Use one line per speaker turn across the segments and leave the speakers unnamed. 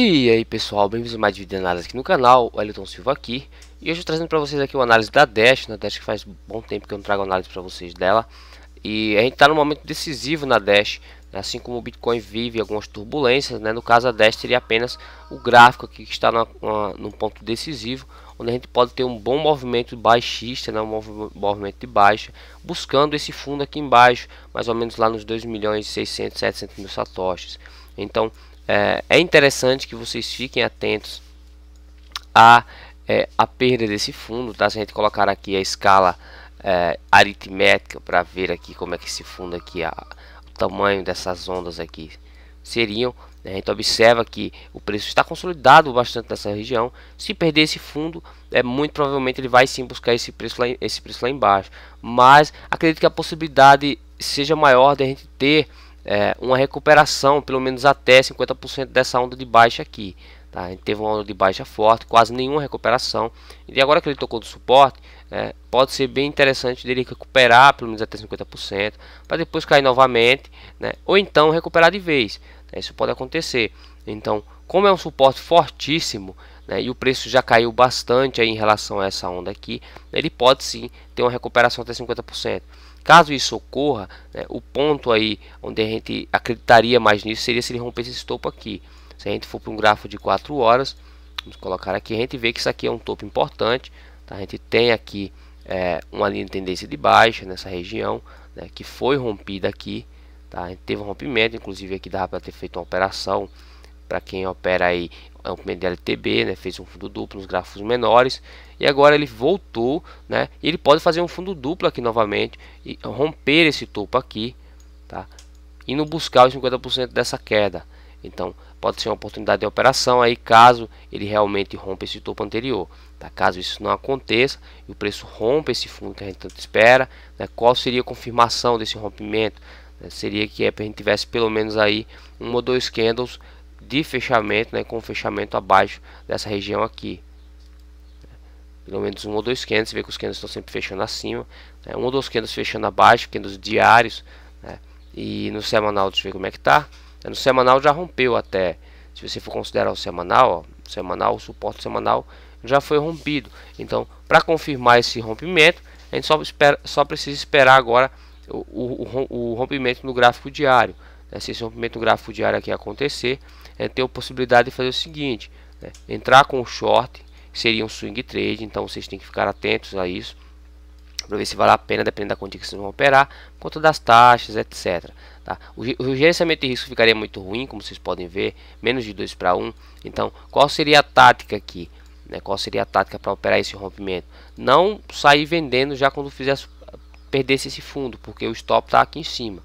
E aí pessoal, bem-vindos a mais vídeo de análise aqui no canal, o Elton Silva aqui E hoje trazendo para vocês aqui uma análise da Dash, na né, Dash que faz bom tempo que eu não trago análise para vocês dela E a gente está num momento decisivo na Dash, né? assim como o Bitcoin vive algumas turbulências né? No caso a Dash seria apenas o gráfico aqui que está no uma, num ponto decisivo Onde a gente pode ter um bom movimento baixista, né? um movimento de baixa Buscando esse fundo aqui embaixo, mais ou menos lá nos 2 milhões e 600, 700 mil satoshis então é, é interessante que vocês fiquem atentos à, é, à perda desse fundo, tá? Se a gente colocar aqui a escala é, aritmética para ver aqui como é que esse fundo aqui, a, o tamanho dessas ondas aqui seriam, né? a gente observa que o preço está consolidado bastante nessa região. Se perder esse fundo, é muito provavelmente ele vai sim buscar esse preço lá, esse preço lá embaixo. Mas acredito que a possibilidade seja maior de a gente ter é, uma recuperação, pelo menos até 50% dessa onda de baixa aqui. Tá? A gente teve uma onda de baixa forte, quase nenhuma recuperação. E agora que ele tocou do suporte, é, pode ser bem interessante dele recuperar pelo menos até 50%, para depois cair novamente, né? ou então recuperar de vez. Né? Isso pode acontecer. Então, como é um suporte fortíssimo, né, e o preço já caiu bastante aí em relação a essa onda aqui, ele pode sim ter uma recuperação até 50%. Caso isso ocorra, né, o ponto aí onde a gente acreditaria mais nisso seria se ele rompesse esse topo aqui. Se a gente for para um gráfico de 4 horas, vamos colocar aqui, a gente vê que isso aqui é um topo importante. Tá? A gente tem aqui é, uma linha de tendência de baixa nessa região, né, que foi rompida aqui. Tá? A gente teve um rompimento, inclusive aqui dava para ter feito uma operação para quem opera aí amplo é de LTB, né, fez um fundo duplo, nos gráficos menores, e agora ele voltou, né, e ele pode fazer um fundo duplo aqui novamente, e romper esse topo aqui, tá, indo buscar os 50% dessa queda, então pode ser uma oportunidade de operação aí caso ele realmente rompa esse topo anterior, tá, caso isso não aconteça, e o preço rompa esse fundo que a gente tanto espera, né, qual seria a confirmação desse rompimento, né, seria que é a gente tivesse pelo menos aí um ou dois candles de fechamento, né, com fechamento abaixo dessa região aqui. Pelo menos um ou dois candles, você vê que os candles estão sempre fechando acima, né, um ou dois candles fechando abaixo, candles diários, né, e no semanal deixa eu ver como é que tá. No semanal já rompeu até, se você for considerar o semanal, ó, semanal, o suporte semanal já foi rompido. Então, para confirmar esse rompimento, a gente só, espera, só precisa esperar agora o, o, o rompimento no gráfico diário né, se esse rompimento gráfico diário aqui acontecer, é ter a possibilidade de fazer o seguinte, né, entrar com short, seria um swing trade, então vocês têm que ficar atentos a isso, para ver se vale a pena, dependendo da quantia que vocês vão operar, conta das taxas, etc. Tá? O, o gerenciamento de risco ficaria muito ruim, como vocês podem ver, menos de 2 para 1, então qual seria a tática aqui? Né, qual seria a tática para operar esse rompimento? Não sair vendendo já quando fizesse perdesse esse fundo, porque o stop está aqui em cima.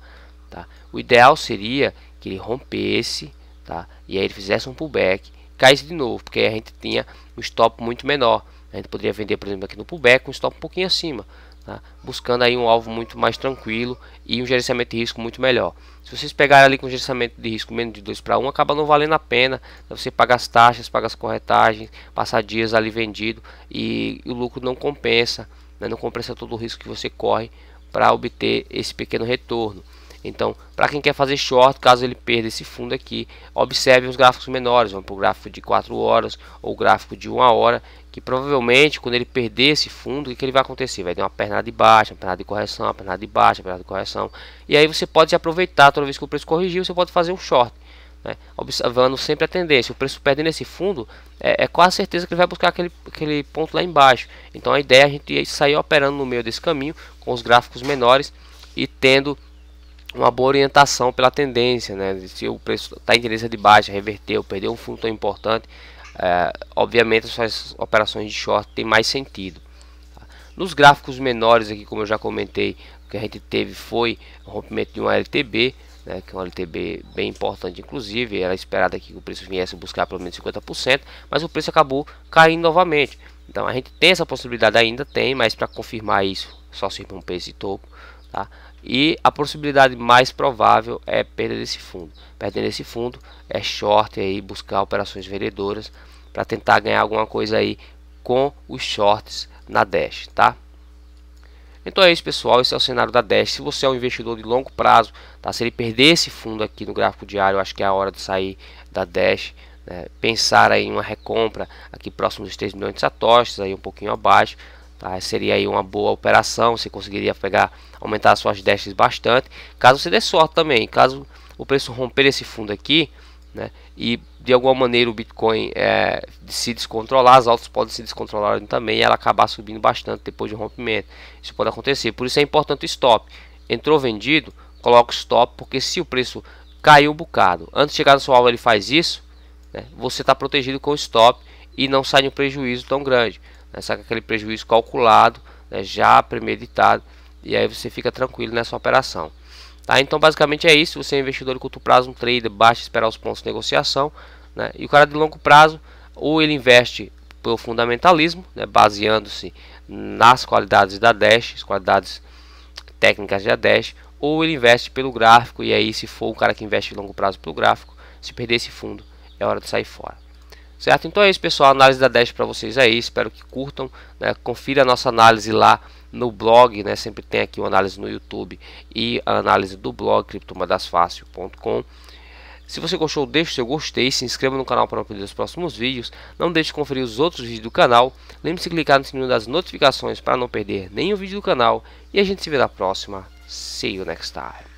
Tá? O ideal seria que ele rompesse tá? e aí ele fizesse um pullback, caísse de novo, porque a gente tinha um stop muito menor. A gente poderia vender, por exemplo, aqui no pullback, um stop um pouquinho acima, tá? buscando aí um alvo muito mais tranquilo e um gerenciamento de risco muito melhor. Se vocês pegarem ali com gerenciamento de risco menos de 2 para 1, acaba não valendo a pena né? você pagar as taxas, pagar as corretagens, passar dias ali vendido e o lucro não compensa, né? não compensa todo o risco que você corre para obter esse pequeno retorno. Então, para quem quer fazer short, caso ele perda esse fundo aqui, observe os gráficos menores, vamos para o gráfico de 4 horas ou gráfico de 1 hora, que provavelmente quando ele perder esse fundo, o que, ele vai acontecer? Vai ter uma pernada de baixa, uma pernada de correção, uma pernada de baixa, uma pernada de correção. E aí você pode se aproveitar, toda vez que o preço corrigir, você pode fazer um short. Né? observando sempre a tendência. O preço perdendo esse fundo, é, é, quase certeza que ele vai buscar aquele, aquele ponto lá embaixo. Então a ideia é a gente sair operando no meio desse caminho, com os gráficos menores e tendo uma boa orientação pela tendência, né? Se o preço está em tendência de baixa, reverteu, perdeu um fundo tão importante, é, obviamente suas operações de short tem mais sentido. Nos gráficos menores aqui, como eu já comentei, o que a gente teve foi o rompimento de uma LTB, né, que é uma LTB bem importante inclusive, era esperado que o preço viesse buscar pelo menos 50%, mas o preço acabou caindo novamente. Então a gente tem essa possibilidade ainda, tem, mas para confirmar isso, só se romper esse topo, tá? E a possibilidade mais provável é perda desse fundo. Perdendo esse fundo é short aí, buscar operações vendedoras para tentar ganhar alguma coisa aí com os shorts na Dash, tá? Então é isso, pessoal. Esse é o cenário da Dash. Se você é um investidor de longo prazo, tá? se ele perder esse fundo aqui no gráfico diário, eu acho que é a hora de sair da Dash. Né? Pensar aí em uma recompra aqui próximo dos 3 milhões de satoshis, aí um pouquinho abaixo. Tá? Seria aí uma boa operação, você conseguiria pegar, aumentar suas destras bastante, caso você dê sorte também, caso o preço romper esse fundo aqui, né? E de alguma maneira o Bitcoin é, se descontrolar, as altas podem se descontrolar também e ela acabar subindo bastante depois de rompimento. Isso pode acontecer, por isso é importante o stop. Entrou vendido, coloca o stop, porque se o preço caiu um bocado, antes de chegar no seu alvo ele faz isso, né? você está protegido com o stop e não sai um prejuízo tão grande né? só aquele prejuízo calculado, né? já premeditado, e aí você fica tranquilo nessa operação. Tá? Então, basicamente é isso. você é investidor de curto prazo, um trader, basta esperar os pontos de negociação. Né? E o cara de longo prazo, ou ele investe pelo fundamentalismo, né? baseando-se nas qualidades da Dash, as qualidades técnicas da Dash, ou ele investe pelo gráfico. E aí, se for o cara que investe de longo prazo pelo gráfico, se perder esse fundo, é hora de sair fora. Certo? Então é isso, pessoal. Análise da Dash para vocês aí. É Espero que curtam. Né? Confira a nossa análise lá no blog, né? Sempre tem aqui uma análise no YouTube e a análise do blog criptomadasfácil.com. Se você gostou, deixe seu gostei, se inscreva no canal para não perder os próximos vídeos. Não deixe de conferir os outros vídeos do canal. Lembre-se de clicar no sininho das notificações para não perder nenhum vídeo do canal. E a gente se vê na próxima. See you next time.